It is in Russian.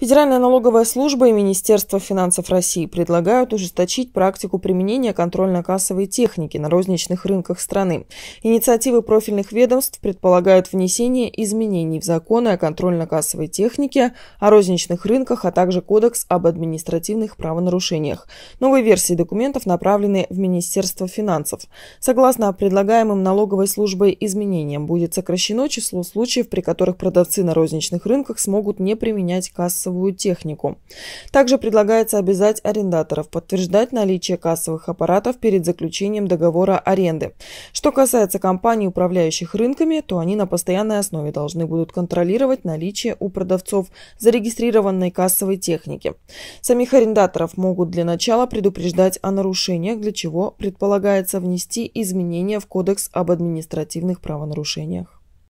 Федеральная налоговая служба и Министерство финансов России предлагают ужесточить практику применения контрольно-кассовой техники на розничных рынках страны. Инициативы профильных ведомств предполагают внесение изменений в законы о контрольно-кассовой технике, о розничных рынках, а также Кодекс об административных правонарушениях. Новые версии документов направлены в Министерство финансов. Согласно предлагаемым налоговой службой изменениям, будет сокращено число случаев, при которых продавцы на розничных рынках смогут не применять кассовые кассовую технику. Также предлагается обязать арендаторов подтверждать наличие кассовых аппаратов перед заключением договора аренды. Что касается компаний, управляющих рынками, то они на постоянной основе должны будут контролировать наличие у продавцов зарегистрированной кассовой техники. Самих арендаторов могут для начала предупреждать о нарушениях, для чего предполагается внести изменения в Кодекс об административных правонарушениях.